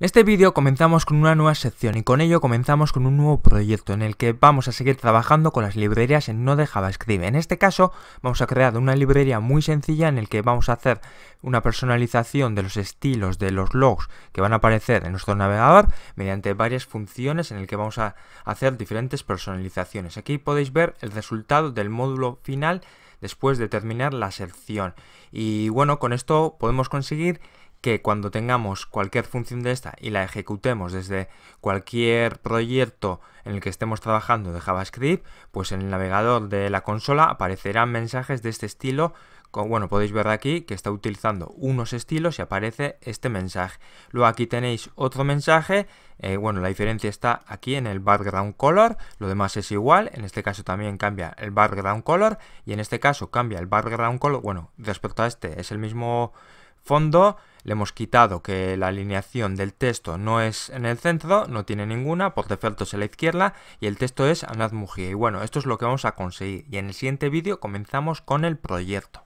En este vídeo comenzamos con una nueva sección y con ello comenzamos con un nuevo proyecto en el que vamos a seguir trabajando con las librerías en Node JavaScript. En este caso vamos a crear una librería muy sencilla en el que vamos a hacer una personalización de los estilos de los logs que van a aparecer en nuestro navegador mediante varias funciones en el que vamos a hacer diferentes personalizaciones. Aquí podéis ver el resultado del módulo final después de terminar la sección. Y bueno, con esto podemos conseguir que cuando tengamos cualquier función de esta y la ejecutemos desde cualquier proyecto en el que estemos trabajando de JavaScript, pues en el navegador de la consola aparecerán mensajes de este estilo. bueno, podéis ver aquí que está utilizando unos estilos y aparece este mensaje. Luego aquí tenéis otro mensaje. Eh, bueno, la diferencia está aquí en el background color. Lo demás es igual. En este caso también cambia el background color. Y en este caso cambia el background color. Bueno, respecto a este es el mismo fondo le hemos quitado que la alineación del texto no es en el centro, no tiene ninguna, por defecto es en la izquierda y el texto es Anad Mujía. Y bueno, esto es lo que vamos a conseguir y en el siguiente vídeo comenzamos con el proyecto.